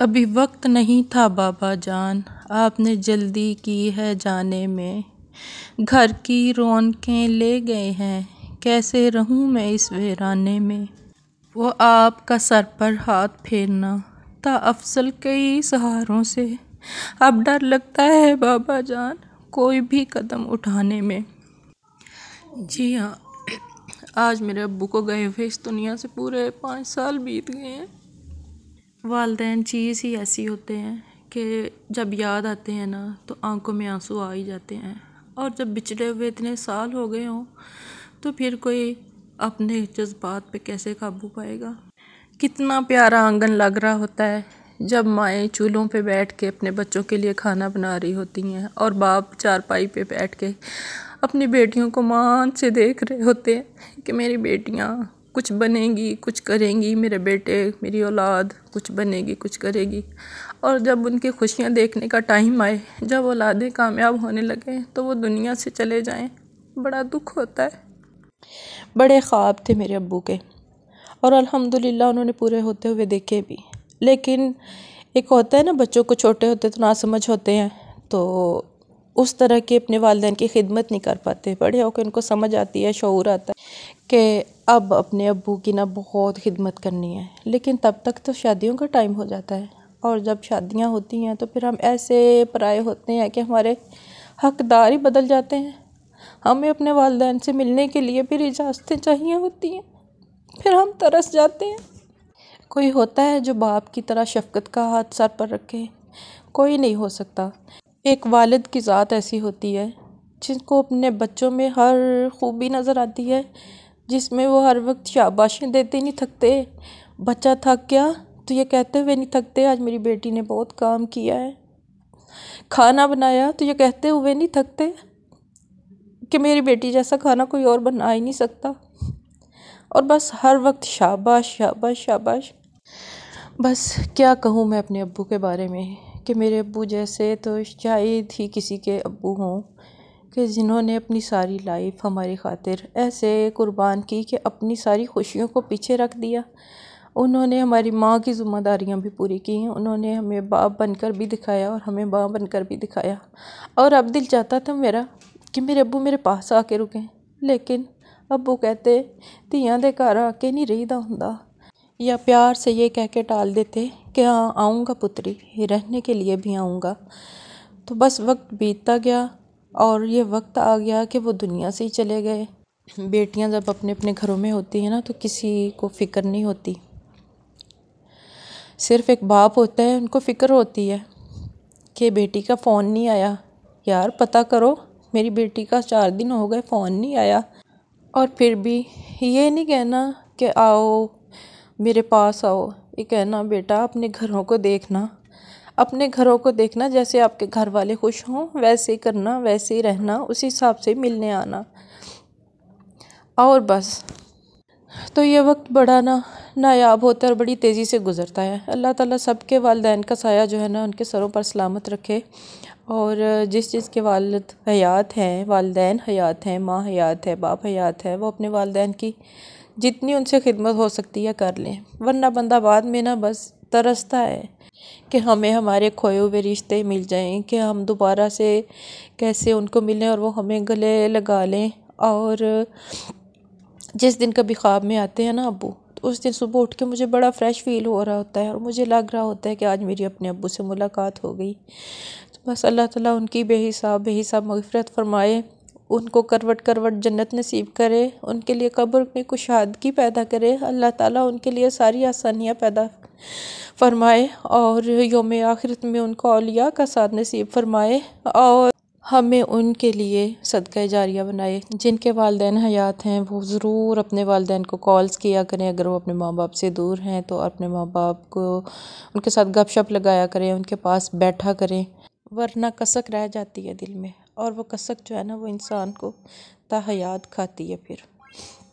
अभी वक्त नहीं था बाबा जान आपने जल्दी की है जाने में घर की रौनकें ले गए हैं कैसे रहूं मैं इस वीराने में वो आपका सर पर हाथ फेरना था अफसल कई सहारों से अब डर लगता है बाबा जान कोई भी कदम उठाने में जी हाँ आज मेरे अब्बू को गए हुए इस दुनिया से पूरे पाँच साल बीत गए हैं वालदेन चीज़ ही ऐसी होते हैं कि जब याद आते हैं ना तो आंखों में आंसू आ ही जाते हैं और जब बिछड़े हुए इतने साल हो गए हों तो फिर कोई अपने जज्बात पे कैसे काबू पाएगा कितना प्यारा आंगन लग रहा होता है जब माएँ चूल्हों पे बैठ के अपने बच्चों के लिए खाना बना रही होती हैं और बाप चारपाई पे बैठ के अपनी बेटियों को मान से देख रहे होते हैं कि मेरी बेटियाँ कुछ बनेगी कुछ करेंगी मेरे बेटे मेरी औलाद कुछ बनेगी कुछ करेगी और जब उनकी खुशियाँ देखने का टाइम आए जब औलादें कामयाब होने लगें तो वो दुनिया से चले जाएं बड़ा दुख होता है बड़े ख्वाब थे मेरे अबू के और अल्हम्दुलिल्लाह उन्होंने पूरे होते हुए देखे भी लेकिन एक होता है ना बच्चों को छोटे होते तो ना समझ होते हैं तो उस तरह की अपने वालदेन की खिदमत नहीं कर पाते बड़े होकर उनको समझ आती है शूर आता है कि अब अपने अबू की ना बहुत खिदमत करनी है लेकिन तब तक तो शादियों का टाइम हो जाता है और जब शादियाँ होती हैं तो फिर हम ऐसे पराए होते हैं कि हमारे हकदार ही बदल जाते हैं हमें अपने वालदेन से मिलने के लिए फिर इजाज़तें चाहिए होती हैं फिर हम तरस जाते हैं कोई होता है जो बाप की तरह शफकत का हाथ सर पर रखे कोई नहीं हो सकता एक वालिद की ज़ात ऐसी होती है जिसको अपने बच्चों में हर ख़ूबी नज़र आती है जिसमें वो हर वक्त शाबाशें देते नहीं थकते बच्चा थक गया तो ये कहते हुए नहीं थकते आज मेरी बेटी ने बहुत काम किया है खाना बनाया तो ये कहते हुए नहीं थकते कि मेरी बेटी जैसा खाना कोई और बना ही नहीं सकता और बस हर वक्त शाबाश शाबाश शाबाश बस क्या कहूँ मैं अपने अबू के बारे में कि मेरे अबू जैसे तो शायद ही किसी के अबू हों कि जिन्होंने अपनी सारी लाइफ हमारी खातिर ऐसे कुर्बान की कि अपनी सारी खुशियों को पीछे रख दिया उन्होंने हमारी माँ की ज़िम्मेदारियाँ भी पूरी की उन्होंने हमें बाप बनकर भी दिखाया और हमें माँ बनकर भी दिखाया और अब दिल चाहता था मेरा कि मेरे अबू मेरे पास आके रुकें लेकिन अबू कहते धियाँ के घर आके नहीं रही हूँ या प्यार से ये कह के टाल देते कि हाँ आऊँगा पुत्री रहने के लिए भी आऊँगा तो बस वक्त बीतता गया और ये वक्त आ गया कि वो दुनिया से ही चले गए बेटियाँ जब अपने अपने घरों में होती हैं ना तो किसी को फ़िक्र नहीं होती सिर्फ एक बाप होता है उनको फ़िक्र होती है कि बेटी का फ़ोन नहीं आया यार पता करो मेरी बेटी का चार दिन हो गए फ़ोन नहीं आया और फिर भी ये नहीं कहना कि आओ मेरे पास आओ ये कहना बेटा अपने घरों को देखना अपने घरों को देखना जैसे आपके घर वाले खुश हों वैसे करना वैसे ही रहना उसी हिसाब से मिलने आना और बस तो ये वक्त बड़ा ना नायाब होता है और बड़ी तेज़ी से गुज़रता है अल्लाह ताला सब के वालदेन का साया जो है ना उनके सरों पर सलामत रखे और जिस जिस के वालद हयात हैं वालदेन हयात हैं माँ हयात है बाप हयात है वो अपने वालदेन की जितनी उनसे खिदमत हो सकती है कर लें वरना बंदा बाद में ना बस तरसता है कि हमें हमारे खोए हुए रिश्ते मिल जाएं कि हम दोबारा से कैसे उनको मिलें और वो हमें गले लगा लें और जिस दिन कभी ख्वाब में आते हैं ना अबू उस दिन सुबह उठ के मुझे बड़ा फ़्रेश फ़ील हो रहा होता है और मुझे लग रहा होता है कि आज मेरी अपने अबू से मुलाकात हो गई तो बस अल्लाह ताला उनकी बेहिसाब बेहिसाब मगफ़रत फरमाए उनको करवट करवट जन्नत नसीब करे उनके लिए कब्र में कुशादगी पैदा करे अल्लाह ताला उनके लिए सारी आसानियाँ पैदा फरमाए और योम आखिरत में उनको अलिया का साथ नसीब फरमाए और हमें उनके लिए सदका जारिया बनाए जिनके वालदेन हयात हैं वो ज़रूर अपने वालदेन को कॉल्स किया करें अगर वो अपने माँ बाप से दूर हैं तो अपने माँ बाप को उनके साथ गपशप लगाया करें उनके पास बैठा करें वरना कसक रह जाती है दिल में और वो कसक जो है ना वो इंसान को ताहयात खाती है फिर